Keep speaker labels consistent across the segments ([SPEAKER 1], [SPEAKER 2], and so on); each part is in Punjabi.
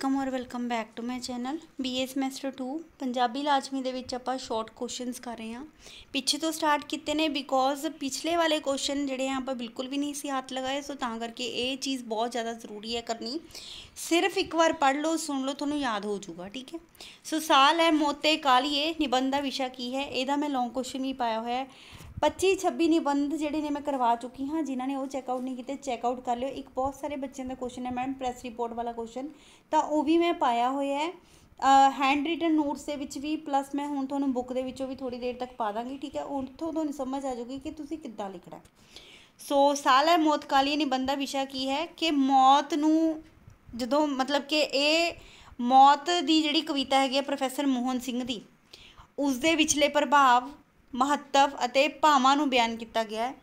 [SPEAKER 1] ਕਮ ਔਰ welcome back to my channel BA semester 2 Punjabi ਲਾਜ਼ਮੀ ਦੇ ਵਿੱਚ ਆਪਾਂ ਸ਼ਾਰਟ ਕੁਐਸਚਨਸ ਕਰ ਰਹੇ ਹਾਂ ਪਿੱਛੇ ਤੋਂ ਸਟਾਰਟ ਕੀਤੇ ਨੇ ਬਿਕੋਜ਼ ਪਿਛਲੇ ਵਾਲੇ ਕੁਐਸਚਨ ਜਿਹੜੇ ਆ ਆਪਾਂ ਬਿਲਕੁਲ ਵੀ ਨਹੀਂ ਸੀ ਹੱਥ ਲਗਾਏ ਸੋ ਤਾਂ ਕਰਕੇ ਇਹ ਚੀਜ਼ ਬਹੁਤ ਜ਼ਿਆਦਾ ਜ਼ਰੂਰੀ ਹੈ ਕਰਨੀ ਸਿਰਫ ਇੱਕ ਵਾਰ ਪੜ੍ਹ ਲਓ ਸੁਣ ਲਓ ਤੁਹਾਨੂੰ ਯਾਦ ਹੋ ਜਾਊਗਾ ਠੀਕ ਹੈ ਸੋ ਸਾਲ ਹੈ ਮੋਤੇ ਕਾਲੀਏ ਨਿਬੰਧ ਦਾ ਵਿਸ਼ਾ ਕੀ ਹੈ ਇਹਦਾ ਮੈਂ ਲੌਂਗ ਕੁਐਸਚਨ ਵੀ ਪਾਇਆ ਹੋਇਆ ਹੈ 25 26 ਨਿਬੰਧ ਜਿਹੜੇ ਨੇ ਮੈਂ ਕਰਵਾ ਚੁੱਕੀ ਹਾਂ ਜਿਨ੍ਹਾਂ ਨੇ ਉਹ ਚੈੱਕ ਆਊਟ ਨਹੀਂ ਕੀਤੇ ਚੈੱਕ ਆਊਟ ਕਰ ਲਿਓ ਇੱਕ ਬਹੁਤ ਸਾਰੇ ਬੱਚਿਆਂ ਦਾ ਕੁਐਸਚਨ ਹੈ ਮੈਡਮ ਪ੍ਰੈਸ ਰਿਪੋਰਟ ਵਾਲਾ ਕੁਐਸਚਨ ਤਾਂ ਉਹ ਵੀ ਮੈਂ ਪਾਇਆ ਹੋਇਆ ਹੈ ਹੈਂਡ ਰਿਟਨ ਨੋਟਸ ਦੇ ਵਿੱਚ ਵੀ ਪਲੱਸ ਮੈਂ ਹੁਣ ਤੁਹਾਨੂੰ ਬੁੱਕ ਦੇ ਵਿੱਚੋਂ ਵੀ ਥੋੜੀ ਦੇਰ ਤੱਕ ਪਾ ਦਾਂਗੀ ਠੀਕ ਹੈ ਉੱਥੋਂ ਤੁਹਾਨੂੰ ਸਮਝ ਆ ਜਾਊਗੀ ਕਿ ਤੁਸੀਂ ਕਿੱਦਾਂ ਲਿਖਣਾ ਸੋ ਸਾਲ ਹੈ ਮੌਤ ਕਾਲੀ ਨਿਬੰਧ ਦਾ ਵਿਸ਼ਾ ਕੀ ਹੈ ਕਿ ਮੌਤ ਨੂੰ ਜਦੋਂ ਮਤਲਬ ਕਿ ਇਹ ਮੌਤ ਦੀ ਜਿਹੜੀ ਕਵਿਤਾ ਹੈਗੀ ਹੈ ਪ੍ਰੋਫੈਸਰ ਮੋਹਨ ਸਿੰਘ ਦੀ ਉਸ ਦੇ ਵਿਚਲੇ ਪ੍ਰਭਾਵ ਮਹੱਤਵ ਅਤੇ ਭਾਵਾਂ ਨੂੰ ਬਿਆਨ ਕੀਤਾ ਗਿਆ ਹੈ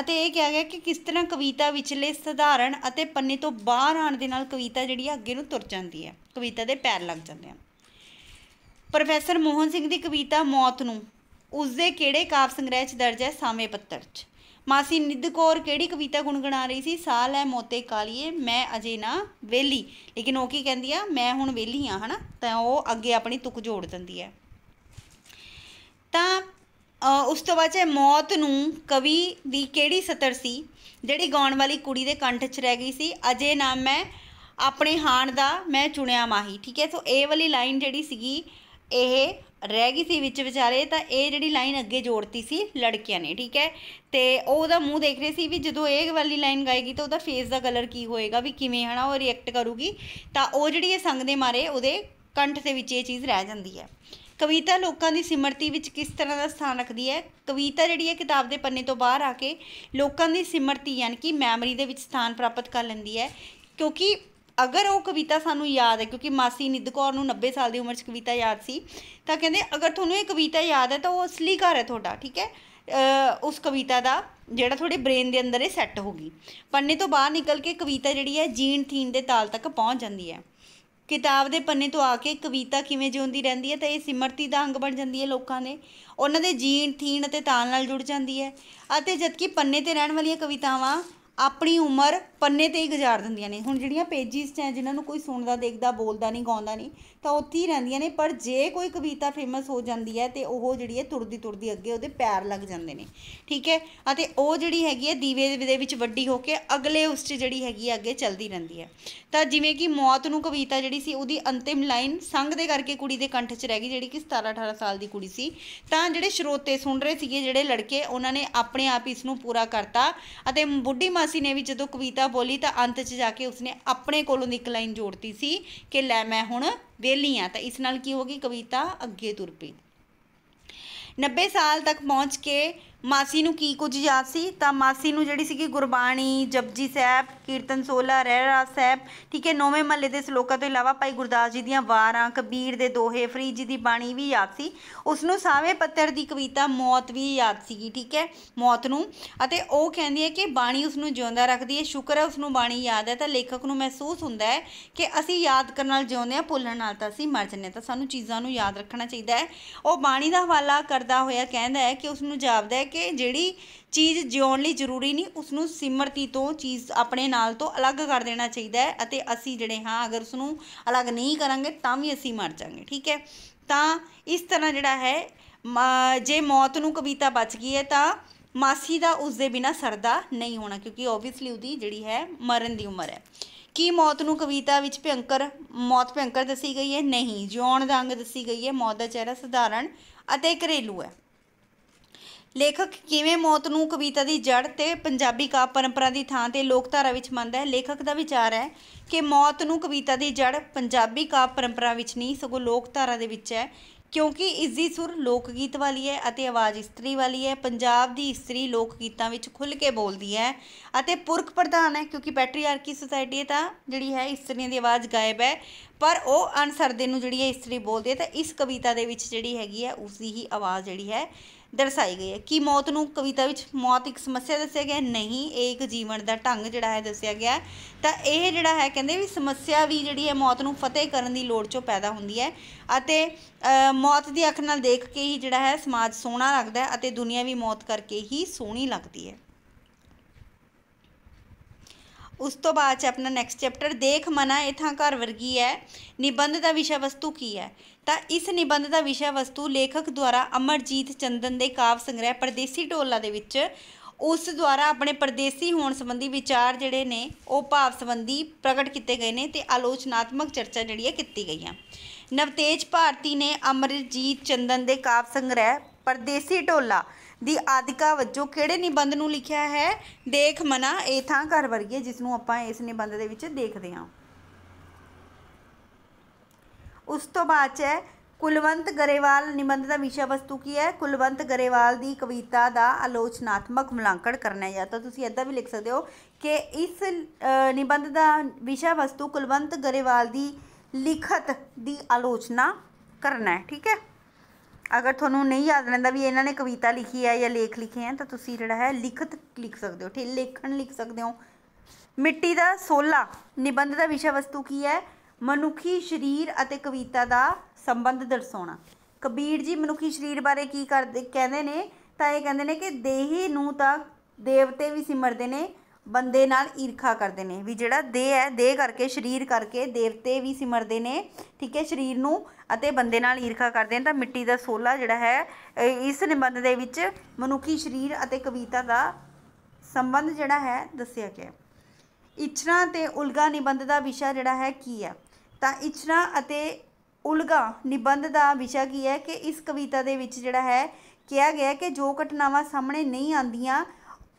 [SPEAKER 1] ਅਤੇ ਇਹ ਕਿਹਾ ਗਿਆ ਕਿ ਕਿਸ ਤਰ੍ਹਾਂ ਕਵਿਤਾ ਵਿਚਲੇ ਸਧਾਰਨ ਅਤੇ ਪੰਨੇ ਤੋਂ ਬਾਹਰ ਆਣ ਦੇ ਨਾਲ ਕਵਿਤਾ ਜਿਹੜੀ ਅੱਗੇ ਨੂੰ ਤੁਰ ਜਾਂਦੀ ਹੈ ਕਵਿਤਾ ਦੇ ਪੈਰ ਲੱਗ ਜਾਂਦੇ ਹਨ ਪ੍ਰੋਫੈਸਰ ਮੋਹਨ ਸਿੰਘ ਦੀ ਕਵਿਤਾ ਮੌਤ ਨੂੰ ਉਸ ਦੇ ਕਿਹੜੇ ਕਾਵ ਸੰਗ੍ਰਹਿ 'ਚ ਦਰਜ ਹੈ ਸਾਵੇਂ ਪੱਤਰ 'ਚ ਮਾਸੀ ਨਿੱਧਕੌਰ ਕਿਹੜੀ ਕਵਿਤਾ ਗੁੰਗਣਾ ਰਹੀ ਸੀ ਸਾਲ ਹੈ ਮੋਤੇ ਕਾਲੀਏ ਮੈਂ ਅਜੇ ਨਾ ਵੇਲੀ ਲੇਕਿਨ ਉਹ ਕੀ ਕਹਿੰਦੀ ਆ ਮੈਂ ਹੁਣ ਵੇਲੀ ਆ ਹਨਾ ਤਾਂ ਉਹ ਅੱਗੇ ਆਪਣੀ ਤੁਕ ਜੋੜ ਦਿੰਦੀ ਹੈ ਤਾਂ ਉਸ ਤੋਂ ਬਾਅਦ ਹੈ ਮੌਤ ਨੂੰ ਕਵੀ ਦੀ ਕਿਹੜੀ ਸਤਰ ਸੀ ਜਿਹੜੀ ਗਾਉਣ ਵਾਲੀ ਕੁੜੀ ਦੇ ਕੰਠ 'ਚ ਰਹਿ ਗਈ ਸੀ ਅਜੇ ਨਾਮ ਮੈਂ ਆਪਣੇ ਹਾਣ ਦਾ ਮੈਂ ਚੁਣਿਆ ਮਾਹੀ ਠੀਕ ਹੈ ਸੋ ਇਹ ਵਾਲੀ ਲਾਈਨ ਜਿਹੜੀ ਸੀਗੀ ਇਹ ਰਹਿ ਗਈ ਸੀ ਵਿੱਚ ਵਿਚਾਰੇ ਤਾਂ ਇਹ ਜਿਹੜੀ ਲਾਈਨ ਅੱਗੇ ਜੋੜਤੀ ਸੀ ਲੜਕੀਆਂ ਨੇ ਠੀਕ ਹੈ ਤੇ ਉਹ ਉਹਦਾ ਮੂੰਹ ਦੇਖ ਰਹੇ ਸੀ ਵੀ ਜਦੋਂ ਇਹ ਵਾਲੀ ਲਾਈਨ ਗਾਏਗੀ ਤਾਂ ਉਹਦਾ ਫੇਸ ਦਾ ਕਲਰ ਕੀ ਹੋਏਗਾ ਵੀ ਕਿਵੇਂ ਹਨਾ ਉਹ ਰਿਐਕਟ ਕਰੂਗੀ ਤਾਂ ਉਹ ਜਿਹੜੀ ਇਹ ਸੰਗ ਦੇ ਮਾਰੇ ਉਹਦੇ ਕੰਠ ਦੇ ਵਿੱਚ ਇਹ ਚੀਜ਼ ਰਹਿ ਜਾਂਦੀ ਹੈ ਕਵਿਤਾ ਲੋਕਾਂ ਦੀ ਸਿਮਰਤੀ ਵਿੱਚ ਕਿਸ ਤਰ੍ਹਾਂ ਦਾ ਸਥਾਨ ਰੱਖਦੀ ਹੈ ਕਵਿਤਾ ਜਿਹੜੀ ਹੈ ਕਿਤਾਬ ਦੇ ਪੰਨੇ ਤੋਂ ਬਾਹਰ ਆ ਕੇ ਲੋਕਾਂ ਦੀ ਸਿਮਰਤੀ ਯਾਨੀ ਕਿ ਮੈਮਰੀ ਦੇ ਵਿੱਚ ਸਥਾਨ ਪ੍ਰਾਪਤ ਕਰ ਲੈਂਦੀ ਹੈ ਕਿਉਂਕਿ ਅਗਰ ਉਹ ਕਵਿਤਾ ਸਾਨੂੰ ਯਾਦ ਹੈ ਕਿਉਂਕਿ ਮਾਸੀ ਨਿੱਧ ਕੌਰ ਨੂੰ 90 ਸਾਲ ਦੀ ਉਮਰ 'ਚ ਕਵਿਤਾ ਯਾਦ ਸੀ ਤਾਂ ਕਹਿੰਦੇ ਅਗਰ ਤੁਹਾਨੂੰ ਇਹ ਕਵਿਤਾ ਯਾਦ ਹੈ ਤਾਂ ਉਹ ਅਸਲੀ ਘਰ ਹੈ ਤੁਹਾਡਾ ਠੀਕ ਹੈ ਉਸ ਕਵਿਤਾ ਦਾ ਜਿਹੜਾ ਤੁਹਾਡੇ ਬ੍ਰੇਨ ਦੇ ਅੰਦਰ ਇਹ ਸੈੱਟ ਹੋ ਗਈ ਪੰਨੇ ਤੋਂ ਬਾਹਰ ਨਿਕਲ ਕੇ ਕਵਿਤਾ ਜਿਹੜੀ ਹੈ ਜੀਨ ਥੀਨ ਦੇ ਤਾਲ ਤੱਕ ਪਹੁੰਚ ਜਾਂਦੀ ਹੈ ਕਿਤਾਬ ਦੇ ਪੰਨੇ ਤੋਂ ਆ ਕੇ ਕਵਿਤਾ ਕਿਵੇਂ ਜਿਉਂਦੀ ਰਹਿੰਦੀ ਹੈ ਤਾਂ ਇਹ ਸਿਮਰਤੀ ਦਾ ਅੰਗ ਬਣ ਜਾਂਦੀ ਹੈ ਲੋਕਾਂ ਦੇ ਉਹਨਾਂ ਦੇ ਜੀਣ ਥੀਣ ਅਤੇ ਤਾਲ ਨਾਲ ਜੁੜ ਜਾਂਦੀ ਹੈ ਅਤੇ ਜਦਕਿ ਪੰਨੇ ਤੇ ਰਹਿਣ ਵਾਲੀਆਂ ਕਵਿਤਾਵਾਂ ਆਪਣੀ ਉਮਰ ਪੰਨੇ ਤੇ ਹੀ ਗੁਜ਼ਾਰ ਦਿੰਦੀਆਂ ਨੇ ਹੁਣ ਜਿਹੜੀਆਂ ਪੇजेस 'ਚ ਹੈ ਜਿਨ੍ਹਾਂ ਨੂੰ ਕੋਈ ਸੁਣਦਾ ਦੇਖਦਾ ਬੋਲਦਾ ਨਹੀਂ ਗਾਉਂਦਾ ਨਹੀਂ ਤਾਂ ਉੱਥੇ ਹੀ ਰਹਿੰਦੀਆਂ ਨੇ ਪਰ ਜੇ ਕੋਈ ਕਵਿਤਾ ਫੇਮਸ ਹੋ ਜਾਂਦੀ ਹੈ ਤੇ ਉਹ ਜਿਹੜੀ ਹੈ ਤੁਰਦੀ ਤੁਰਦੀ ਅੱਗੇ ਉਹਦੇ ਪੈਰ ਲੱਗ ਜਾਂਦੇ ਨੇ ਠੀਕ ਹੈ ਅਤੇ ਉਹ ਜਿਹੜੀ ਹੈਗੀ ਹੈ ਦੀਵੇ ਦੇ ਵਿੱਚ ਵੱਡੀ ਹੋ ਕੇ ਅਗਲੇ ਉਸ ਤੇ ਜਿਹੜੀ ਹੈਗੀ ਅੱਗੇ ਚਲਦੀ ਰਹਿੰਦੀ ਹੈ ਤਾਂ ਜਿਵੇਂ ਕਿ ਮੌਤ ਨੂੰ ਕਵਿਤਾ ਜਿਹੜੀ ਸੀ ਉਹਦੀ ਅੰਤਿਮ ਲਾਈਨ ਸੰਗ ਦੇ ਕਰਕੇ ਕੁੜੀ ਦੇ ਕੰਠ 'ਚ ਰਹਿ ਗਈ ਜਿਹੜੀ ਕਿ 17 18 ਸਾਲ ਦੀ ਕੁੜੀ ਸੀ ਤਾਂ ਜਿਹੜੇ ਸਰੋਤੇ ਸੁਣ ਰਹੇ ਸੀਗੇ ਜਿਹੜੇ ਲੜਕੇ ਉਹਨਾਂ ਨੇ ਆਪਣੇ ਆਪ ਇਸ ਨੂੰ ਪੂਰਾ ਕਰਤਾ ਅਤੇ ਬੁੱਢੀ ਅਸੀਂ ਨੇ ਵੀ ਜਦੋਂ ਕਵਿਤਾ ਬੋਲੀ ਤਾਂ ਅੰਤ 'ਚ ਜਾ ਕੇ ਉਸਨੇ ਆਪਣੇ ਕੋਲੋਂ ਦੀ ਇੱਕ ਲਾਈਨ ਜੋੜਤੀ ਸੀ ਕਿ ਲੈ ਮੈਂ ਹੁਣ ਵੇਲੀ ਆ ਤਾਂ ਇਸ ਨਾਲ ਕੀ ਹੋ ਗਈ ਕਵਿਤਾ ਅੱਗੇ ਤੁਰ ਪਈ 90 ਸਾਲ ਤੱਕ ਪਹੁੰਚ ਕੇ ਮਾਸੀ ਨੂੰ ਕੀ ਕੁਝ ਯਾਦ ਸੀ ਤਾਂ ਮਾਸੀ ਨੂੰ ਜਿਹੜੀ ਸੀਗੀ ਗੁਰਬਾਣੀ ਜਪਜੀ ਸਾਹਿਬ ਕੀਰਤਨ ਸੋਲਾ ਰਹਿਰਾ ਸਾਹਿਬ ਠੀਕ ਹੈ ਨੌਵੇਂ ਮਹੱਲੇ ਦੇ ਸ਼ਲੋਕਾਂ ਤੋਂ ਇਲਾਵਾ ਭਾਈ ਗੁਰਦਾਸ ਜੀ ਦੀਆਂ ਵਾਰਾਂ ਕਬੀਰ ਦੇ ਦੋਹੇ ਫਰੀਦ ਜੀ ਦੀ ਬਾਣੀ ਵੀ ਯਾਦ ਸੀ ਉਸ ਨੂੰ ਸਾਵੇਂ ਪੱਤਰ ਦੀ ਕਵਿਤਾ ਮੌਤ ਵੀ ਯਾਦ ਸੀਗੀ ਠੀਕ ਹੈ ਮੌਤ ਨੂੰ ਅਤੇ ਉਹ ਕਹਿੰਦੀ ਹੈ ਕਿ ਬਾਣੀ ਉਸ ਨੂੰ ਜਿਉਂਦਾ ਰੱਖਦੀ ਹੈ ਸ਼ੁਕਰ ਹੈ ਉਸ ਨੂੰ ਬਾਣੀ ਯਾਦ ਹੈ ਤਾਂ ਲੇਖਕ ਨੂੰ ਮਹਿਸੂਸ ਹੁੰਦਾ ਹੈ ਕਿ ਅਸੀਂ ਯਾਦ ਕਰਨ ਨਾਲ ਜਿਉਂਦੇ ਆ ਭੁੱਲਣ ਨਾਲ ਤਾਂ ਅਸੀਂ ਮਰ ਜੰਨੇ ਤਾਂ ਸਾਨੂੰ ਚੀਜ਼ਾਂ ਨੂੰ ਯਾਦ ਰੱਖਣਾ ਚਾਹੀਦਾ ਹੈ ਉਹ ਬਾਣੀ ਦਾ ਹਵਾਲਾ ਕਰਦਾ ਹੋਇਆ ਕਹਿੰਦਾ ਹੈ ਕਿ ਉਸ ਨੂੰ ਜਾਪਦਾ ਹੈ ਕਿ ਜਿਹੜੀ ਚੀਜ਼ ਜਿਉਣ ਲਈ ਜ਼ਰੂਰੀ ਨਹੀਂ ਉਸ ਨੂੰ ਸਿਮਰਤੀ ਤੋਂ ਚੀਜ਼ ਆਪਣੇ ਨਾਲ ਤੋਂ ਅਲੱਗ ਕਰ ਦੇਣਾ ਚਾਹੀਦਾ ਹੈ ਅਤੇ ਅਸੀਂ ਜਿਹੜੇ ਹਾਂ ਅਗਰ ਉਸ ਨੂੰ ਅਲੱਗ ਨਹੀਂ ਕਰਾਂਗੇ ਤਾਂ ਵੀ ਅਸੀਂ ਮਰ ਜਾਾਂਗੇ ਠੀਕ ਹੈ ਤਾਂ ਇਸ ਤਰ੍ਹਾਂ ਜਿਹੜਾ ਹੈ ਜੇ ਮੌਤ ਨੂੰ ਕਵਿਤਾ ਬਚ ਗਈ ਹੈ ਤਾਂ ਮਾਸੀ ਦਾ ਉਸ ਦੇ ਬਿਨਾ ਸਰਦਾ ਨਹੀਂ ਹੋਣਾ ਕਿਉਂਕਿ ਆਬਵੀਅਸਲੀ ਉਹਦੀ ਜਿਹੜੀ ਹੈ ਮਰਨ ਦੀ ਉਮਰ ਹੈ ਕੀ ਮੌਤ ਨੂੰ ਕਵਿਤਾ ਵਿੱਚ ਭਿਆੰਕਰ ਮੌਤ ਭਿਆੰਕਰ ਦੱਸੀ ਗਈ ਹੈ ਨਹੀਂ ਜਿਉਣ ਦਾ ਅੰਗ ਦੱਸੀ ਗਈ ਹੈ ਮੌਤ ਦਾ ਚਿਹਰਾ ਸਧਾਰਨ ਅਤੇ ਘਰੇਲੂ ਹੈ ਲੇਖਕ ਕਿਵੇਂ ਮੌਤ ਨੂੰ ਕਵਿਤਾ ਦੀ ਜੜ ਤੇ ਪੰਜਾਬੀ ਕਾਵ ਪਰੰਪਰਾ ਦੀ ਥਾਂ ਤੇ ਲੋਕਧਾਰਾ ਵਿੱਚ ਮੰਨਦਾ ਹੈ ਲੇਖਕ ਦਾ ਵਿਚਾਰ ਹੈ ਕਿ ਮੌਤ ਨੂੰ ਕਵਿਤਾ ਦੀ ਜੜ ਪੰਜਾਬੀ ਕਾਵ ਪਰੰਪਰਾ ਵਿੱਚ ਨਹੀਂ ਸਗੋਂ ਲੋਕਧਾਰਾ ਦੇ ਵਿੱਚ ਹੈ ਕਿਉਂਕਿ ਇਸ ਦੀ ਸੁਰ ਲੋਕ ਗੀਤ ਵਾਲੀ ਹੈ ਅਤੇ ਆਵਾਜ਼ ਇਸਤਰੀ ਵਾਲੀ ਹੈ ਪੰਜਾਬ ਦੀ ਇਸਤਰੀ ਲੋਕ ਗੀਤਾਂ ਵਿੱਚ ਖੁੱਲ ਕੇ ਬੋਲਦੀ ਹੈ ਅਤੇ ਪੁਰਖ ਪ੍ਰਧਾਨ ਹੈ ਕਿਉਂਕਿ ਪੈਟਰੀਆਰਕੀ ਸੁਸਾਇਟੀ ਤਾਂ ਜਿਹੜੀ ਹੈ ਇਸਤਰੀਆਂ ਦੀ ਆਵਾਜ਼ ਗਾਇਬ ਹੈ ਪਰ ਉਹ ਅਨਸਰਦੇ ਨੂੰ ਜਿਹੜੀ ਹੈ ਇਸਤਰੀ ਬੋਲਦੀ ਹੈ ਤਾਂ ਇਸ ਕਵਿਤਾ ਦੇ ਵਿੱਚ ਜਿਹੜੀ ਹੈਗੀ ਹੈ ਉਸ ਦੀ ਹੀ ਆਵਾਜ਼ ਜਿਹੜੀ ਹੈ ਦਰਸਾਈ ਗਈ ਹੈ ਕਿ ਮੌਤ ਨੂੰ ਕਵਿਤਾ ਵਿੱਚ ਮੌਤ ਇੱਕ ਸਮੱਸਿਆ ਦੱਸਿਆ ਗਿਆ ਨਹੀਂ ਇਹ ਇੱਕ ਜੀਵਨ ਦਾ ਢੰਗ ਜਿਹੜਾ ਹੈ ਦੱਸਿਆ ਗਿਆ ਤਾਂ ਇਹ ਜਿਹੜਾ ਹੈ ਕਹਿੰਦੇ ਵੀ ਸਮੱਸਿਆ ਵੀ ਜਿਹੜੀ ਹੈ ਮੌਤ ਨੂੰ ਫਤਿਹ ਕਰਨ ਦੀ ਲੋੜ ਚੋਂ ਪੈਦਾ ਹੁੰਦੀ ਹੈ ਅਤੇ ਮੌਤ ਦੀ ਅੱਖ ਨਾਲ ਦੇਖ ਕੇ ਹੀ ਜਿਹੜਾ ਹੈ ਸਮਾਜ ਸੋਹਣਾ ਲੱਗਦਾ ਹੈ ਅਤੇ ਦੁਨੀਆ ਵੀ ਮੌਤ ਕਰਕੇ ਹੀ ਸੋਹਣੀ ਲੱਗਦੀ ਹੈ ਉਸ ਤੋਂ ਬਾਅਦ ਚ ਆਪਣਾ ਨੈਕਸਟ ਚੈਪਟਰ ਦੇਖ ਮਨਾ ਇਥਾਂ ਘਰ ਵਰਗੀ ਹੈ ਨਿਬੰਧ ਦਾ ਵਿਸ਼ਾ ਵਸਤੂ ਕੀ ਹੈ ਤਾਂ ਇਸ ਨਿਬੰਧ ਦਾ ਵਿਸ਼ਾ ਵਸਤੂ ਲੇਖਕ ਦੁਆਰਾ ਅਮਰਜੀਤ ਚੰਦਨ ਦੇ ਕਾਵ ਸੰਗ੍ਰਹਿ ਪਰਦੇਸੀ ਢੋਲਾ ਦੇ ਵਿੱਚ ਉਸ ਦੁਆਰਾ ਆਪਣੇ ਪਰਦੇਸੀ ਹੋਣ ਸੰਬੰਧੀ ਵਿਚਾਰ ਜਿਹੜੇ ਨੇ ਉਹ ਭਾਵ ਸੰਬੰਧੀ ਪ੍ਰਗਟ ਕੀਤੇ ਗਏ ਨੇ ਤੇ ਆਲੋਚਨਾਤਮਕ ਚਰਚਾ ਜਿਹੜੀ ਹੈ ਕੀਤੀ ਗਈ ਹੈ ਨਵਤੇਜ ਭਾਰਤੀ ਨੇ ਅਮਰਜੀਤ ਚੰਦਨ ਦੇ ਕਾਵ ਸੰਗ੍ਰਹਿ ਪਰਦੇਸੀ ਢੋਲਾ ਦੀ ਆਦਿਕਾ ਵਜੋਂ ਕਿਹੜੇ ਨਿਬੰਧ ਨੂੰ ਲਿਖਿਆ ਹੈ ਦੇਖ ਮਨਾ ਇਹ ਥਾਂ ਘਰ ਵਰਗੀ ਜਿਸ ਨੂੰ ਆਪਾਂ ਇਸ ਨਿਬੰਧ ਦੇ ਵਿੱਚ ਦੇਖਦੇ ਹਾਂ ਉਸ ਤੋਂ ਬਾਅਦ ਹੈ ਕੁਲਵੰਤ ਗਰੇਵਾਲ ਨਿਬੰਧ ਦਾ ਵਿਸ਼ਾ ਵਸਤੂ ਕੀ ਹੈ ਕੁਲਵੰਤ ਗਰੇਵਾਲ ਦੀ ਕਵਿਤਾ ਦਾ ਆਲੋਚਨਾਤਮਕ ਮੁਲਾਂਕਣ ਕਰਨਾ ਹੈ ਜਾਂ ਤਾਂ ਤੁਸੀਂ ਇਦਾਂ ਵੀ ਲਿਖ ਸਕਦੇ ਹੋ ਕਿ ਇਸ ਨਿਬੰਧ ਦਾ ਵਿਸ਼ਾ ਵਸਤੂ ਕੁਲਵੰਤ ਗਰੇਵਾਲ ਦੀ ਲਿਖਤ ਦੀ ਆਲੋਚਨਾ ਕਰਨਾ ਹੈ ਠੀਕ ਹੈ ਅਗਰ ਤੁਹਾਨੂੰ ਨਹੀਂ ਯਾਦ ਰਹਿੰਦਾ ਵੀ ਇਹਨਾਂ ਨੇ ਕਵਿਤਾ ਲਿਖੀ ਹੈ ਜਾਂ ਲੇਖ ਲਿਖੇ ਹਨ ਤਾਂ ਤੁਸੀਂ ਜਿਹੜਾ ਹੈ ਲਿਖਤ ਲਿਖ ਸਕਦੇ ਹੋ ਠੀਕ ਲੇਖਣ ਲਿਖ ਸਕਦੇ ਹੋ ਮਿੱਟੀ ਦਾ ਸੋਲਾ ਨਿਬੰਧ ਦਾ ਵਿਸ਼ਾ ਵਸਤੂ ਕੀ ਹੈ ਮਨੁੱਖੀ ਸਰੀਰ ਅਤੇ ਕਵਿਤਾ ਦਾ ਸੰਬੰਧ ਦਰਸਾਉਣਾ ਕਬੀਰ ਜੀ ਮਨੁੱਖੀ ਸਰੀਰ ਬਾਰੇ ਕੀ ਕਰਦੇ ਕਹਿੰਦੇ ਨੇ ਤਾਂ ਇਹ ਕਹਿੰਦੇ ਨੇ ਕਿ ਦੇਹੀ ਨੂੰ ਤਾਂ ਦੇਵਤੇ ਵੀ ਸਿਮਰਦੇ ਨੇ ਬੰਦੇ ਨਾਲ ਈਰਖਾ ਕਰਦੇ ਨੇ ਵੀ ਜਿਹੜਾ ਦੇਹ ਹੈ ਦੇਹ ਕਰਕੇ ਸਰੀਰ ਕਰਕੇ ਦੇਵਤੇ ਵੀ ਸਿਮਰਦੇ ਨੇ ਠੀਕ ਹੈ ਸਰੀਰ ਨੂੰ ਅਤੇ ਬੰਦੇ ਨਾਲ ਈਰਖਾ ਕਰਦੇ ਨੇ ਤਾਂ ਮਿੱਟੀ ਦਾ ਸੋਲਾ ਜਿਹੜਾ ਹੈ ਇਸ ਨਿਬੰਧ ਦੇ ਵਿੱਚ ਮਨੁੱਖੀ ਸਰੀਰ ਅਤੇ ਕਵਿਤਾ ਦਾ ਸੰਬੰਧ ਜਿਹੜਾ ਹੈ ਦੱਸਿਆ ਗਿਆ ਇਛਰਾ ਤੇ ਉਲਗਾ ਨਿਬੰਧ ਦਾ ਵਿਸ਼ਾ ਜਿਹੜਾ ਹੈ ਕੀ ਹੈ ਤਾਂ ਇਛਰਾ ਅਤੇ ਉਲਗਾ ਨਿਬੰਧ ਦਾ ਵਿਸ਼ਾ ਕੀ ਹੈ ਕਿ ਇਸ ਕਵਿਤਾ ਦੇ ਵਿੱਚ ਜਿਹੜਾ ਹੈ ਕਿਹਾ ਗਿਆ ਕਿ ਜੋ ਘਟਨਾਵਾਂ ਸਾਹਮਣੇ ਨਹੀਂ ਆਉਂਦੀਆਂ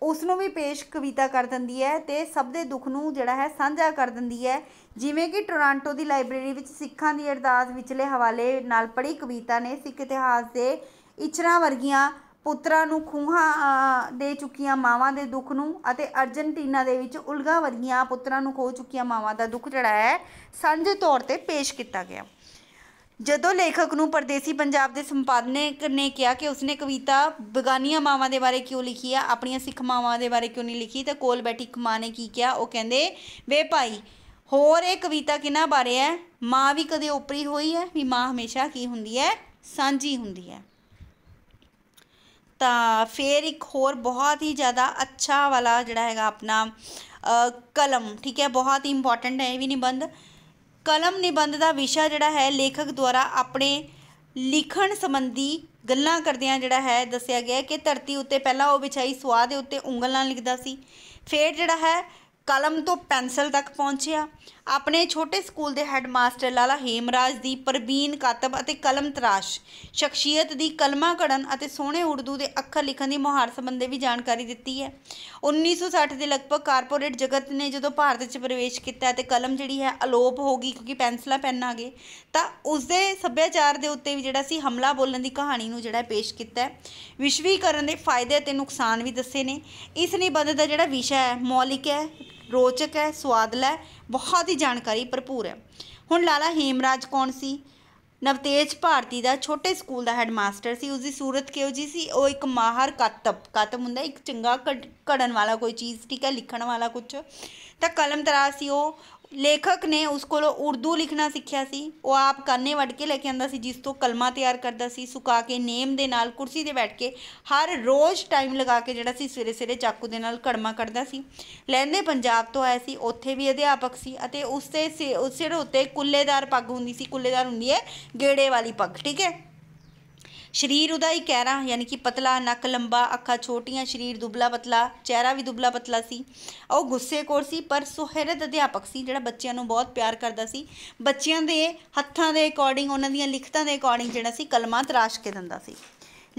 [SPEAKER 1] ਉਸ ਨੂੰ ਵੀ ਪੇਸ਼ ਕਵਿਤਾ ਕਰ ਦਿੰਦੀ ਹੈ ਤੇ ਸਭ ਦੇ ਦੁੱਖ ਨੂੰ ਜਿਹੜਾ ਹੈ ਸਾਂਝਾ ਕਰ ਦਿੰਦੀ ਹੈ ਜਿਵੇਂ ਕਿ ਟੋਰਾਂਟੋ ਦੀ ਲਾਇਬ੍ਰੇਰੀ ਵਿੱਚ ਸਿੱਖਾਂ ਦੀ ਅਰਦਾਸ ਵਿਚਲੇ ਹਵਾਲੇ ਨਾਲ ਪੜ੍ਹੀ ਕਵਿਤਾ ਨੇ ਸਿੱਖ ਇਤਿਹਾਸ ਦੇ ਇਚਰਾਂ ਵਰਗੀਆਂ ਪੁੱਤਰਾਂ ਨੂੰ ਖੂਹਾਂ ਦੇ ਚੁੱਕੀਆਂ ਮਾਵਾਂ ਦੇ ਦੁੱਖ ਨੂੰ ਅਤੇ ਅਰਜਨਟੀਨਾ ਦੇ ਵਿੱਚ ਉਲਗਾ ਵਰਗੀਆਂ ਪੁੱਤਰਾਂ ਨੂੰ ਖੋ ਚੁੱਕੀਆਂ ਮਾਵਾਂ ਦਾ ਦੁੱਖ ਜਿਹੜਾ ਹੈ ਸਾਂਝੇ ਤੌਰ ਤੇ ਪੇਸ਼ ਕੀਤਾ ਗਿਆ ਜਦੋਂ ਲੇਖਕ ਨੂੰ ਪਰਦੇਸੀ ਪੰਜਾਬ ਦੇ ਸੰਪਾਦਕ ਨੇ ਕਿਹਾ ਕਿ ਉਸਨੇ ਕਵਿਤਾ ਬਗਾਨੀਆਂ ਮਾਵਾਂ ਦੇ ਬਾਰੇ ਕਿਉਂ ਲਿਖੀ ਆ ਆਪਣੀਆਂ ਸਿੱਖ ਮਾਵਾਂ ਦੇ ਬਾਰੇ ਕਿਉਂ ਨਹੀਂ ਲਿਖੀ ਤਾਂ ਕੋਲ ਬੈਠੀ ਇੱਕ ਮਾਂ ਨੇ ਕੀ ਕਿਹਾ ਉਹ ਕਹਿੰਦੇ ਵੇ ਭਾਈ ਹੋਰ ਇਹ ਕਵਿਤਾ ਕਿਨਾਂ ਬਾਰੇ ਹੈ ਮਾਂ ਵੀ ਕਦੇ ਉਪਰੀ ਹੋਈ ਹੈ ਵੀ ਮਾਂ ਹਮੇਸ਼ਾ ਕੀ ਹੁੰਦੀ ਹੈ ਸਾਂਝੀ ਹੁੰਦੀ ਹੈ ਤਾਂ ਫੇਰ ਇੱਕ ਹੋਰ ਬਹੁਤ ਹੀ ਜ਼ਿਆਦਾ ਅੱਛਾ ਵਾਲਾ ਜਿਹੜਾ ਹੈਗਾ ਆਪਣਾ ਕਲਮ ਠੀਕ ਹੈ ਬਹੁਤ ਹੀ ਇੰਪੋਰਟੈਂਟ ਹੈ ਇਹ ਵੀ ਨਿਬੰਧ ਕਲਮ ਨਿਬੰਧ ਦਾ ਵਿਸ਼ਾ ਜਿਹੜਾ ਹੈ ਲੇਖਕ ਦੁਆਰਾ ਆਪਣੇ ਲਿਖਣ ਸੰਬੰਧੀ ਗੱਲਾਂ ਕਰਦਿਆਂ ਜਿਹੜਾ ਹੈ ਦੱਸਿਆ ਗਿਆ ਕਿ ਧਰਤੀ ਉੱਤੇ ਪਹਿਲਾਂ ਉਹ ਵਿਛਾਈ ਸੁਆਹ ਦੇ ਉੱਤੇ ਉਂਗਲਾਂ ਨਾਲ ਲਿਖਦਾ ਸੀ ਫਿਰ ਜਿਹੜਾ ਹੈ ਕਲਮ ਤੋਂ ਪੈਨਸਲ ਤੱਕ ਪਹੁੰਚਿਆ ਆਪਣੇ ਛੋਟੇ ਸਕੂਲ ਦੇ ਹੈੱਡਮਾਸਟਰ ਲਾਲਾ ਹੇਮਰਾਜ ਦੀ ਪਰਬੀਨ ਕਾਤਬ ਅਤੇ ਕਲਮ ਤਰਾਸ਼ ਸ਼ਖਸੀਅਤ ਦੀ ਕਲਮਾ ਘੜਨ ਅਤੇ ਸੋਹਣੇ ਉਰਦੂ ਦੇ ਅੱਖਰ ਲਿਖਣ ਦੀ ਮਹਾਰਤ ਸੰਬੰਧੇ ਵੀ ਜਾਣਕਾਰੀ ਦਿੱਤੀ ਹੈ 1960 ਦੇ ਲਗਭਗ ਕਾਰਪੋਰੇਟ ਜਗਤ ਨੇ ਜਦੋਂ ਭਾਰਤ 'ਚ ਪ੍ਰਵੇਸ਼ ਕੀਤਾ ਤੇ ਕਲਮ ਜਿਹੜੀ ਹੈ ਅਲੋਪ ਹੋ ਗਈ ਕਿਉਂਕਿ ਪੈਨਸਲਾਂ ਪੈਨ ਆ ਗਏ ਤਾਂ ਉਸ ਦੇ ਸੱਭਿਆਚਾਰ ਦੇ ਉੱਤੇ ਵੀ ਜਿਹੜਾ ਸੀ ਹਮਲਾ ਬੋਲਣ ਦੀ ਕਹਾਣੀ ਨੂੰ ਜਿਹੜਾ ਪੇਸ਼ ਕੀਤਾ ਹੈ ਵਿਸ਼ਵੀਕਰਨ ਦੇ ਫਾਇਦੇ ਅਤੇ ਨੁਕਸਾਨ ਵੀ ਦੱਸੇ ਨੇ ਇਸ ਨਿਬੰਧ ਦਾ ਜਿਹੜਾ ਵਿਸ਼ਾ ਹੈ ਮੌਲਿਕ ਹੈ ਰੋਚਕ ਹੈ ਸਵਾਦਲਾ ਬਹੁਤ ਹੀ ਜਾਣਕਾਰੀ ਭਰਪੂਰ ਹੈ ਹੁਣ ਲਾਲਾ ਹੀਮਰਾਜ ਕੌਣ ਸੀ ਨਵਤੇਜ ਭਾਰਤੀ ਦਾ ਛੋਟੇ ਸਕੂਲ ਦਾ ਹੈਡਮਾਸਟਰ ਸੀ ਉਸ ਦੀ ਸੂਰਤ ਕਿਉਂ ਜੀ ਸੀ ਉਹ ਇੱਕ ਮਾਹਰ ਕਤਬ ਕਤਮ ਹੁੰਦਾ ਇੱਕ ਚੰਗਾ ਕੜਨ ਵਾਲਾ ਕੋਈ ਚੀਜ਼ ਠੀਕ ਹੈ ਲਿਖਣ ਵਾਲਾ ਕੁਝ ਤਾਂ ਕਲਮ ਤਰਾ ਸੀ ਉਹ ਲੇਖਕ ਨੇ ਉਸ ਕੋਲੋਂ ਉਰਦੂ ਲਿਖਣਾ ਸਿੱਖਿਆ ਸੀ ਉਹ ਆਪ ਕਾਨੇ ਵੜ ਕੇ ਲੈ ਕੇ ਆਂਦਾ ਸੀ ਜਿਸ ਤੋਂ ਕਲਮਾ ਤਿਆਰ ਕਰਦਾ ਸੀ ਸੁਕਾ ਕੇ ਨੇਮ ਦੇ ਨਾਲ ਕੁਰਸੀ ਤੇ ਬੈਠ ਕੇ ਹਰ ਰੋਜ਼ ਟਾਈਮ ਲਗਾ ਕੇ ਜਿਹੜਾ ਸੀ ਸਵੇਰੇ ਸਵੇਰੇ ਚਾਕੂ ਦੇ ਨਾਲ ਕੜਮਾ ਕੱਢਦਾ ਸੀ ਲਹਿੰਦੇ ਪੰਜਾਬ ਤੋਂ ਆਇਆ ਸੀ ਉੱਥੇ ਵੀ ਅਧਿਆਪਕ ਸੀ ਅਤੇ ਉਸ ਤੇ ਉਸ ਸਿਰ ਉੱਤੇ ਕੁੱਲੇਦਾਰ ਪੱਗ ਹੁੰਦੀ ਸੀ ਕੁੱਲੇਦਾਰ ਹੁੰਦੀ ਹੈ ਗੇੜੇ ਵਾਲੀ ਪੱਗ ਠੀਕ ਹੈ ਸਰੀਰ ਉਹਦਾ ਹੀ ਕਹਿਰਾ ਯਾਨੀ ਕਿ ਪਤਲਾ ਨੱਕ ਲੰਬਾ ਅੱਖਾਂ ਛੋਟੀਆਂ ਸਰੀਰ ਦੁਬਲਾ ਪਤਲਾ ਚਿਹਰਾ ਵੀ ਦੁਬਲਾ ਪਤਲਾ ਸੀ ਉਹ ਗੁੱਸੇਖੋਰ ਸੀ ਪਰ ਸੁਹਿਰਦ ਅਧਿਆਪਕ ਸੀ ਜਿਹੜਾ ਬੱਚਿਆਂ ਨੂੰ ਬਹੁਤ ਪਿਆਰ ਕਰਦਾ ਸੀ ਬੱਚਿਆਂ ਦੇ ਹੱਥਾਂ ਦੇ ਅਕੋਰਡਿੰਗ ਉਹਨਾਂ ਦੀਆਂ ਲਿਖਤਾਂ ਦੇ ਅਕੋਰਡਿੰਗ ਜਿਹੜਾ ਸੀ ਕਲਮਾਂ ਤਰਾਸ਼ ਕੇ ਦਿੰਦਾ ਸੀ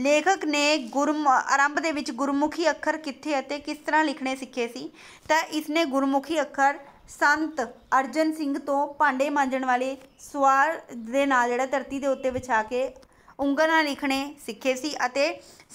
[SPEAKER 1] ਲੇਖਕ ਨੇ ਗੁਰਮ ਆਰੰਭ ਦੇ ਵਿੱਚ ਗੁਰਮੁਖੀ ਅੱਖਰ ਕਿੱਥੇ ਅਤੇ ਕਿਸ ਤਰ੍ਹਾਂ ਲਿਖਣੇ ਸਿੱਖੇ ਸੀ ਤਾਂ ਇਸਨੇ ਗੁਰਮੁਖੀ ਅੱਖਰ ਸੰਤ ਅਰਜਨ ਸਿੰਘ ਤੋਂ ਭਾਂਡੇ ਮਾਂਜਣ ਵਾਲੇ ਸਵਾਰ ਦੇ ਨਾਲ ਜਿਹੜਾ ਧਰਤੀ ਦੇ ਉੱਤੇ ਵਿਛਾ ਕੇ ਉਂਗਲ ਨਾਲ ਲਿਖਣੇ ਸਿੱਖੇ ਸੀ ਅਤੇ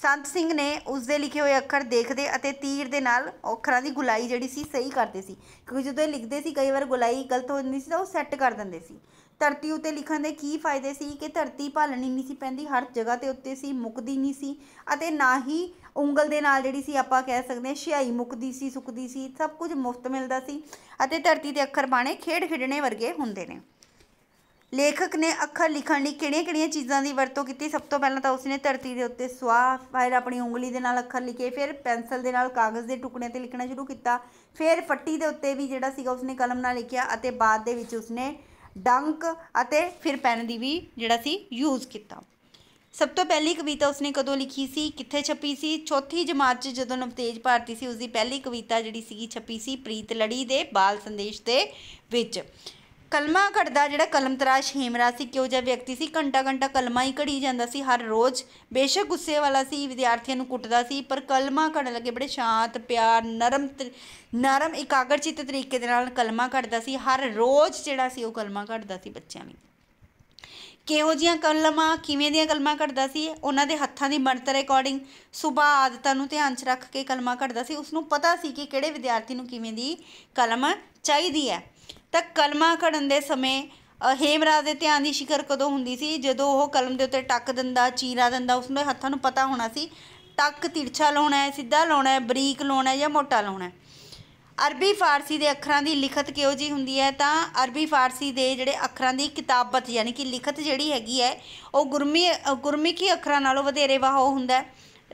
[SPEAKER 1] ਸੰਤ ਸਿੰਘ ਨੇ ਉਸ ਦੇ ਲਿਖੇ ਹੋਏ ਅੱਖਰ ਦੇਖਦੇ ਅਤੇ ਤੀਰ ਦੇ ਨਾਲ ਅੱਖਰਾਂ ਦੀ ਗੁਲਾਈ ਜਿਹੜੀ ਸੀ ਸਹੀ ਕਰਦੇ ਸੀ ਕਿਉਂਕਿ ਜਦੋਂ ਇਹ ਲਿਖਦੇ ਸੀ ਕਈ ਵਾਰ ਗੁਲਾਈ ਗਲਤ ਹੋ ਜਾਂਦੀ ਸੀ ਤਾਂ ਉਹ ਸੈੱਟ ਕਰ ਦਿੰਦੇ ਸੀ ਧਰਤੀ ਉਤੇ ਲਿਖਣ ਦੇ ਕੀ ਫਾਇਦੇ ਸੀ ਕਿ ਧਰਤੀ ਭਾਲਣੀ ਨਹੀਂ ਸੀ ਪੈਂਦੀ ਹਰ ਜਗ੍ਹਾ ਤੇ ਉੱਤੇ ਸੀ ਮੁਕਦੀ ਨਹੀਂ ਸੀ ਅਤੇ ਨਾ ਹੀ ਉਂਗਲ ਦੇ ਨਾਲ ਜਿਹੜੀ ਸੀ ਆਪਾਂ ਕਹਿ ਸਕਦੇ ਹਾਂ ਛਿਆਈ ਮੁਕਦੀ ਸੀ ਸੁਕਦੀ ਸੀ ਸਭ ਕੁਝ ਮੁਫਤ ਮਿਲਦਾ ਸੀ ਅਤੇ ਧਰਤੀ ਤੇ ਅੱਖਰ ਬਾਣੇ ਖੇਡ ਖੇਡਣੇ ਵਰਗੇ ਹੁੰਦੇ ਨੇ ਲੇਖਕ ਨੇ ਅੱਖਰ ਲਿਖਣ ਲਈ ਕਿਹੜੀਆਂ-ਕਿਹੜੀਆਂ ਚੀਜ਼ਾਂ ਦੀ ਵਰਤੋਂ ਕੀਤੀ ਸਭ ਤੋਂ ਪਹਿਲਾਂ ਤਾਂ ਉਸਨੇ ਧਰਤੀ ਦੇ ਉੱਤੇ ਸੁਆਹ ਫਿਰ ਆਪਣੀ ਉਂਗਲੀ ਦੇ ਨਾਲ ਅੱਖਰ ਲਿਖੇ ਫਿਰ ਪੈਨਸਲ ਦੇ ਨਾਲ ਕਾਗਜ਼ ਦੇ ਟੁਕੜਿਆਂ ਤੇ ਲਿਖਣਾ ਸ਼ੁਰੂ ਕੀਤਾ ਫਿਰ ਫੱਟੀ ਦੇ ਉੱਤੇ ਵੀ ਜਿਹੜਾ ਸੀਗਾ ਉਸਨੇ ਕਲਮ ਨਾਲ ਲਿਖਿਆ ਅਤੇ ਬਾਅਦ ਦੇ ਵਿੱਚ ਉਸਨੇ ਡੰਕ ਅਤੇ ਫਿਰ ਪੈਨ ਦੀ ਵੀ ਜਿਹੜਾ ਸੀ ਯੂਜ਼ ਕੀਤਾ ਸਭ ਤੋਂ ਪਹਿਲੀ ਕਵਿਤਾ ਉਸਨੇ ਕਦੋਂ ਲਿਖੀ ਸੀ ਕਿੱਥੇ ਛਪੀ ਸੀ ਚੌਥੀ ਜਮਾਤ 'ਚ ਜਦੋਂ ਨਵਤੇਜ ਭਾਰਤੀ ਸੀ ਉਸਦੀ ਪਹਿਲੀ ਕਵਿਤਾ ਜਿਹੜੀ ਸੀਗੀ ਛਪੀ ਸੀ ਪ੍ਰੀਤ ਲੜੀ ਦੇ ਬਾਲ ਸੰਦੇਸ਼ ਦੇ ਵਿੱਚ ਕਲਮਾ ਘੜਦਾ ਜਿਹੜਾ ਕਲਮਤਰਾਸ਼ ਹੀਮਰਾ ਸੀ ਕਿਉਂ ਜਿਹਾ ਵਿਅਕਤੀ ਸੀ ਘੰਟਾ ਘੰਟਾ ਕਲਮਾ ਹੀ ਘੜੀ ਜਾਂਦਾ ਸੀ ਹਰ ਰੋਜ਼ ਬੇਸ਼ੱਕ ਗੁੱਸੇ ਵਾਲਾ ਸੀ ਵਿਦਿਆਰਥੀਆਂ ਨੂੰ ਕੁੱਟਦਾ ਸੀ ਪਰ ਕਲਮਾ ਘੜਨ ਲੱਗੇ ਬੜੇ ਸ਼ਾਂਤ ਪਿਆਰ ਨਰਮ ਨਰਮ ਇਕਾਗਰਚਿਤ ਤਰੀਕੇ ਦੇ ਨਾਲ ਕਲਮਾ ਘੜਦਾ ਸੀ ਹਰ ਰੋਜ਼ ਜਿਹੜਾ ਸੀ ਉਹ ਕਲਮਾ ਘੜਦਾ ਸੀ ਬੱਚਿਆਂ ਲਈ ਕਿਹੋ ਜੀਆਂ ਕਲਮਾ ਕਿਵੇਂ ਦੀਆਂ ਕਲਮਾ ਘੜਦਾ ਸੀ ਉਹਨਾਂ ਦੇ ਹੱਥਾਂ ਦੀ ਮੰਤਰ ਅਕੋਰਡਿੰਗ ਸੁਭਾਅ ਆਦਤਾਂ ਨੂੰ ਧਿਆਨ 'ਚ ਰੱਖ ਕੇ ਕਲਮਾ ਘੜਦਾ ਸੀ ਉਸ ਨੂੰ ਪਤਾ ਸੀ ਕਿ ਕਿਹੜੇ ਵਿਦਿਆਰਥੀ ਨੂੰ ਕਿਵੇਂ ਦੀ ਕਲਮ ਚਾਹੀਦੀ ਹੈ ਤਾਂ ਕਲਮਾ ਘੜਨ ਦੇ ਸਮੇਂ ਹੇਮਰਾਜ ਦੇ ਧਿਆਨ ਦੀ ਸ਼ਿਕਰ ਕਦੋਂ ਹੁੰਦੀ ਸੀ ਜਦੋਂ ਉਹ ਕਲਮ ਦੇ ਉੱਤੇ ਟੱਕ ਦਿੰਦਾ ਚੀਰਾ ਦਿੰਦਾ ਉਸ ਨੂੰ ਹੱਥਾਂ ਨੂੰ ਪਤਾ ਹੋਣਾ ਸੀ ਟੱਕ ਤਿਰਛਾ ਲਾਉਣਾ ਹੈ ਸਿੱਧਾ ਲਾਉਣਾ ਹੈ ਬਰੀਕ ਲਾਉਣਾ ਹੈ ਜਾਂ ਮੋਟਾ ਲਾਉਣਾ ਹੈ ਅਰਬੀ ਫਾਰਸੀ ਦੇ ਅੱਖਰਾਂ ਦੀ ਲਿਖਤ ਕਿਹੋ ਜੀ ਹੁੰਦੀ ਹੈ ਤਾਂ ਅਰਬੀ ਫਾਰਸੀ ਦੇ ਜਿਹੜੇ ਅੱਖਰਾਂ ਦੀ ਕਿਤਾਬਤ ਯਾਨੀ ਕਿ ਲਿਖਤ ਜਿਹੜੀ ਹੈਗੀ ਹੈ ਉਹ ਗੁਰਮੀ ਕੀ ਅੱਖਰਾਂ ਨਾਲੋਂ ਵਧੇਰੇ ਵਾਹੋ ਹੁੰਦਾ ਹੈ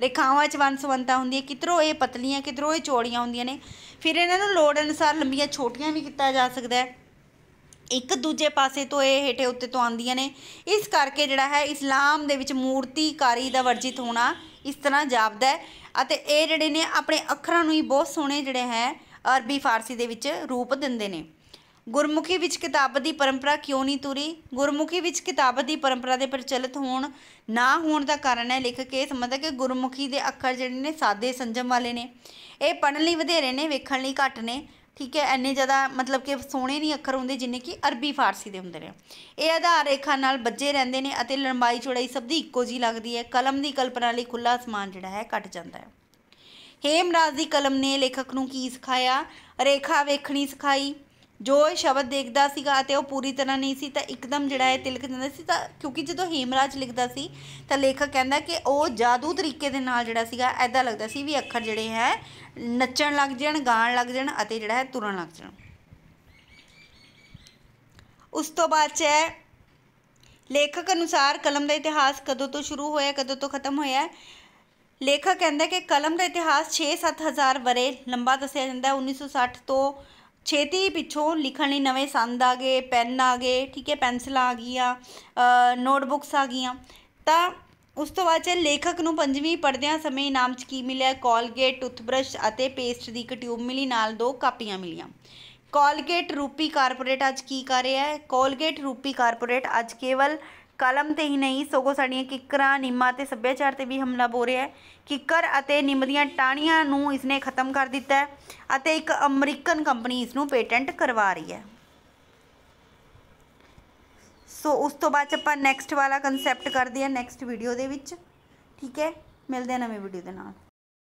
[SPEAKER 1] ਰੇਖਾਵਾਂ 'ਚ ਵੰਨ ਸਵੰਨਤਾ ਹੁੰਦੀ ਹੈ ਕਿਧਰੋਂ ਇਹ ਪਤਲੀਆਂ ਕਿਧਰੋਂ ਇਹ ਚੌੜੀਆਂ ਹੁੰਦੀਆਂ ਨੇ ਫਿਰ ਇਹਨਾਂ ਨੂੰ ਲੋੜ ਅਨੁਸਾਰ ਲੰਬੀਆਂ ਛੋਟੀਆਂ ਵੀ ਕੀਤਾ ਜਾ ਸਕਦਾ ਹੈ ਇੱਕ ਦੂਜੇ ਪਾਸੇ ਤੋਂ ਇਹ ਹੇਠੇ ਉੱਤੇ ਤੋਂ ਆਉਂਦੀਆਂ ਨੇ ਇਸ ਕਰਕੇ ਜਿਹੜਾ ਹੈ ਇਸਲਾਮ ਦੇ ਵਿੱਚ ਮੂਰਤੀਕਾਰੀ ਦਾ ਵਰਜਿਤ ਹੋਣਾ ਇਸ ਤਰ੍ਹਾਂ ਜਾਪਦਾ ਹੈ ਅਤੇ ਇਹ ਜਿਹੜੇ ਨੇ ਆਪਣੇ ਅੱਖਰਾਂ ਨੂੰ ਹੀ ਬਹੁਤ ਸੋਹਣੇ ਜਿਹੜੇ ਹੈ ਅਰਬੀ ਫਾਰਸੀ ਦੇ ਵਿੱਚ ਰੂਪ ਦਿੰਦੇ ਨੇ ਗੁਰਮੁਖੀ ਵਿੱਚ ਕਿਤਾਬਤ ਦੀ ਪਰੰਪਰਾ ਕਿਉਂ ਨਹੀਂ ਤੁਰੀ ਗੁਰਮੁਖੀ ਵਿੱਚ ਕਿਤਾਬਤ ਦੀ ਪਰੰਪਰਾ ਦੇ ਪ੍ਰਚਲਿਤ ਹੋਣ ਨਾ ਹੋਣ ਦਾ ਕਾਰਨ ਹੈ ਲਿਖ ਕੇ ਸਮਝਦਾ ਕਿ ਗੁਰਮੁਖੀ ਦੇ ਅੱਖਰ ਜਿਹੜੇ ਨੇ ਸਾਦੇ ਸੰਜਮ ਵਾਲੇ ਨੇ ਇਹ ਪੜਨ ਲਈ ਵਧੇਰੇ ਨੇ ਵੇਖਣ ਲਈ ਘੱਟ ਨੇ ਠੀਕ ਹੈ ਐਨੇ ਜ਼ਿਆਦਾ ਮਤਲਬ ਕਿ ਸੋਹਣੇ ਨਹੀਂ ਅੱਖਰ ਹੁੰਦੇ ਜਿੰਨੇ ਕਿ ਅਰਬੀ ਫਾਰਸੀ ਦੇ ਹੁੰਦੇ ਨੇ ਇਹ ਆਧਾਰ ਰੇਖਾ ਨਾਲ ਬੱਜੇ ਰਹਿੰਦੇ ਨੇ ਅਤੇ ਲੰਬਾਈ ਚੌੜਾਈ ਸਭ ਦੀ ਇੱਕੋ ਜੀ ਲੱਗਦੀ ਹੈ ਕਲਮ ਦੀ ਕਲਪਨਾ ਲਈ ਖੁੱਲਾ ਅਸਮਾਨ ਜਿਹੜਾ ਹੈ ਘਟ ਜਾਂਦਾ ਹੈ ਹੇਮਰਾਜ ਦੀ ਕਲਮ ਨੇ ਲੇਖਕ ਨੂੰ ਕੀ ਸਿਖਾਇਆ ਰੇਖਾ ਵੇਖਣੀ ਸਿਖਾਈ ਜੋ ਇਹ ਸ਼ਬਦ ਦੇਖਦਾ ਸੀਗਾ ਅਤੇ ਉਹ ਪੂਰੀ ਤਰ੍ਹਾਂ ਨਹੀਂ ਸੀ ਤਾਂ ਇੱਕਦਮ ਜਿਹੜਾ ਇਹ ਤਿਲਕ ਜਾਂਦਾ ਸੀ ਤਾਂ ਕਿਉਂਕਿ ਜਦੋਂ ਹੀਮਰਾਜ ਲਿਖਦਾ ਸੀ ਤਾਂ ਲੇਖਕ ਕਹਿੰਦਾ ਕਿ ਉਹ ਜਾਦੂ ਤਰੀਕੇ ਦੇ ਨਾਲ ਜਿਹੜਾ ਸੀਗਾ ਐਦਾਂ ਲੱਗਦਾ ਸੀ ਵੀ ਅੱਖਰ ਜਿਹੜੇ ਹੈ ਨੱਚਣ ਲੱਗ ਜਾਣ ਗਾਣ ਲੱਗ ਜਾਣ ਅਤੇ ਜਿਹੜਾ ਹੈ ਤੁਰਨ ਲੱਗ ਜਾਣ ਉਸ ਤੋਂ ਬਾਅਦ ਚ ਹੈ ਲੇਖਕ ਅਨੁਸਾਰ ਕਲਮ ਦਾ ਇਤਿਹਾਸ ਕਦੋਂ ਤੋਂ ਸ਼ੁਰੂ ਹੋਇਆ ਕਦੋਂ ਤੋਂ ਖਤਮ ਹੋਇਆ ਲੇਖਕ ਕਹਿੰਦਾ ਕਿ ਕਲਮ ਦਾ ਇਤਿਹਾਸ 6-7000 ਬਰੇ ਲੰਬਾ ਦੱਸਿਆ ਜਾਂਦਾ 1960 ਤੋਂ ਛੇਤੀ ਪਿੱਛੋਂ ਲਿਖਣ ਲਈ ਨਵੇਂ ਸੰਦ ਆ ਗਏ ਪੈਨ ਆ ਗਏ ਠੀਕ ਹੈ ਪੈਨਸਲ ਆ ਗਈਆਂ ਨੋਟਬੁੱਕਸ ਆ ਗਈਆਂ ਤਾਂ ਉਸ ਤੋਂ ਬਾਅਦ ਚ ਲੇਖਕ ਨੂੰ ਪੰਜਵੀਂ ਪੜਦਿਆਂ ਸਮੇਂ ਇਨਾਮ 'ਚ ਕੀ ਮਿਲਿਆ ਕੋਲਗੇਟ ਟੂਥਬ੍ਰਸ਼ ਅਤੇ ਪੇਸਟ ਦੀ ਇੱਕ ਟਿਊਬ ਮਿਲੀ ਨਾਲ ਦੋ ਕਾਪੀਆਂ ਮਿਲੀਆਂ ਕੋਲਗੇਟ ਰੂਪੀ ਕਾਰਪੋਰੇਟ ਅੱਜ ਕੀ ਕਰ ਰਿਹਾ ਹੈ ਕੋਲਗੇਟ ਰੂਪੀ ਕਾਰਪੋਰੇਟ ਅੱਜ ਕੇਵਲ ਕਲਮ ਤੇ ਹੀ ਨਹੀਂ ਸਗੋਂ ਸਾਡੀਆਂ ਕਿਕਰਾਂ ਨਿੰਮਾਂ ਤੇ ਸੱਭਿਆਚਾਰ ਤੇ ਵੀ ਹਮਲਾ ਹੋ ਰਿਹਾ ਹੈ ਕਿਕਰ ਅਤੇ ਨਿੰਮ ਦੀਆਂ ਟਾਹਣੀਆਂ ਨੂੰ ਇਸਨੇ ਖਤਮ ਕਰ ਦਿੱਤਾ ਹੈ ਅਤੇ ਇੱਕ ਅਮਰੀਕਨ ਕੰਪਨੀ ਇਸ ਨੂੰ ਪੇਟੈਂਟ ਕਰਵਾ ਰਹੀ ਹੈ ਸੋ ਉਸ ਤੋਂ ਬਾਅਦ ਆਪਾਂ ਨੈਕਸਟ ਵਾਲਾ ਕਨਸੈਪਟ ਕਰਦੇ ਹਾਂ ਨੈਕਸਟ ਵੀਡੀਓ ਦੇ ਵਿੱਚ ਠੀਕ ਹੈ ਮਿਲਦੇ ਹਾਂ ਨਵੀਂ ਵੀਡੀਓ ਦੇ ਨਾਲ